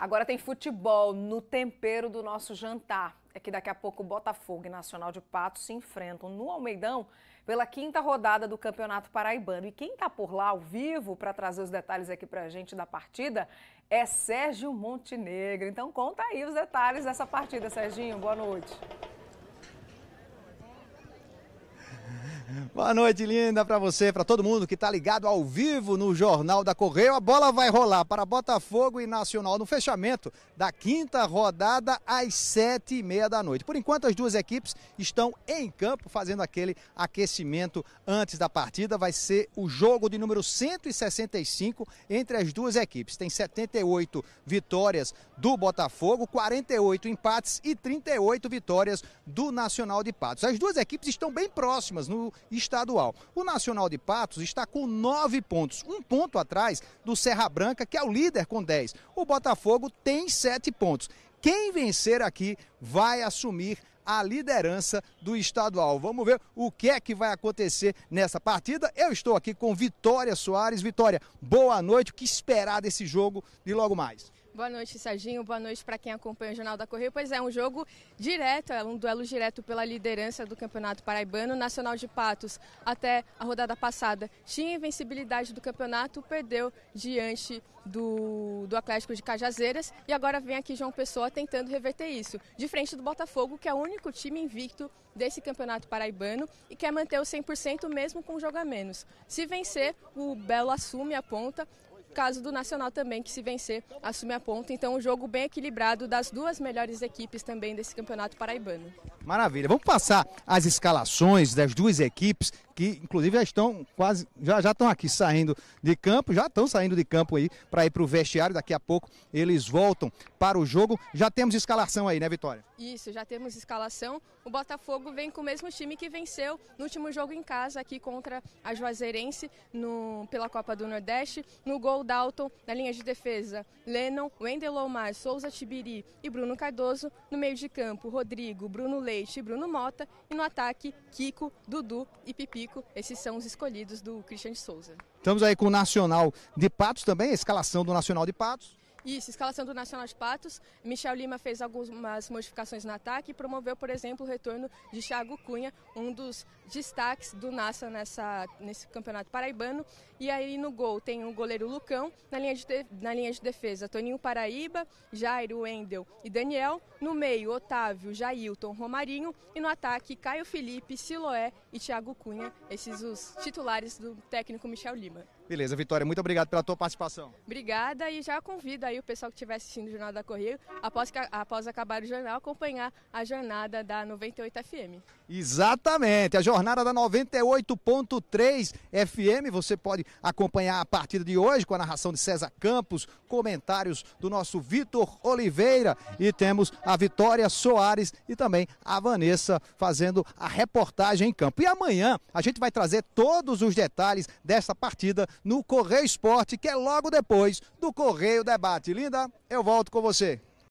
Agora tem futebol no tempero do nosso jantar. É que daqui a pouco o Botafogo e Nacional de Patos se enfrentam no Almeidão pela quinta rodada do Campeonato Paraibano. E quem está por lá ao vivo para trazer os detalhes aqui para a gente da partida é Sérgio Montenegro. Então conta aí os detalhes dessa partida, Serginho. Boa noite. Boa noite linda para você, para todo mundo que está ligado ao vivo no Jornal da Correio. A bola vai rolar para Botafogo e Nacional no fechamento da quinta rodada às sete e meia da noite. Por enquanto, as duas equipes estão em campo fazendo aquele aquecimento antes da partida. Vai ser o jogo de número 165 entre as duas equipes. Tem 78 vitórias do Botafogo, 48 empates e 38 vitórias do Nacional de Patos. As duas equipes estão bem próximas no estadual. O Nacional de Patos está com nove pontos, um ponto atrás do Serra Branca, que é o líder com 10. O Botafogo tem sete pontos. Quem vencer aqui vai assumir a liderança do estadual. Vamos ver o que é que vai acontecer nessa partida. Eu estou aqui com Vitória Soares. Vitória, boa noite. O que esperar desse jogo de logo mais? Boa noite, Serginho. Boa noite para quem acompanha o Jornal da Correio. Pois é, um jogo direto, é um duelo direto pela liderança do Campeonato Paraibano. Nacional de Patos, até a rodada passada, tinha invencibilidade do campeonato, perdeu diante do, do Atlético de Cajazeiras e agora vem aqui João Pessoa tentando reverter isso. De frente do Botafogo, que é o único time invicto desse Campeonato Paraibano e quer manter o 100% mesmo com um jogo a menos. Se vencer, o Belo assume a ponta, Caso do Nacional também, que se vencer, assume a ponta. Então, um jogo bem equilibrado das duas melhores equipes também desse campeonato paraibano. Maravilha. Vamos passar as escalações das duas equipes que inclusive já estão quase já já estão aqui saindo de campo, já estão saindo de campo aí para ir para o vestiário. Daqui a pouco eles voltam para o jogo. Já temos escalação aí, né, Vitória? Isso, já temos escalação. O Botafogo vem com o mesmo time que venceu no último jogo em casa aqui contra a Juazeirense no, pela Copa do Nordeste. No gol Dalton, na linha de defesa, Lennon, Wendel Omar, Souza Tibiri e Bruno Cardoso. No meio de campo, Rodrigo, Bruno Leite Peixe, Bruno Mota e no ataque Kiko, Dudu e Pipico. Esses são os escolhidos do Christian de Souza. Estamos aí com o Nacional de Patos também, a escalação do Nacional de Patos. Isso, escalação do Nacional de Patos. Michel Lima fez algumas modificações no ataque e promoveu, por exemplo, o retorno de Thiago Cunha, um dos destaques do Nassa nessa, nesse campeonato paraibano. E aí no gol tem o goleiro Lucão, na linha de, na linha de defesa, Toninho Paraíba, Jairo, Wendel e Daniel. No meio, Otávio, Jailton, Romarinho. E no ataque, Caio Felipe, Siloé e Thiago Cunha, esses os titulares do técnico Michel Lima. Beleza, Vitória, muito obrigado pela tua participação. Obrigada e já convido aí o pessoal que estiver assistindo o Jornal da Correio, após, após acabar o jornal, acompanhar a jornada da 98 FM. Exatamente, a jornada da 98.3 FM, você pode acompanhar a partida de hoje com a narração de César Campos, comentários do nosso Vitor Oliveira e temos a Vitória Soares e também a Vanessa fazendo a reportagem em campo. E amanhã a gente vai trazer todos os detalhes dessa partida no Correio Esporte, que é logo depois do Correio Debate. Linda, eu volto com você.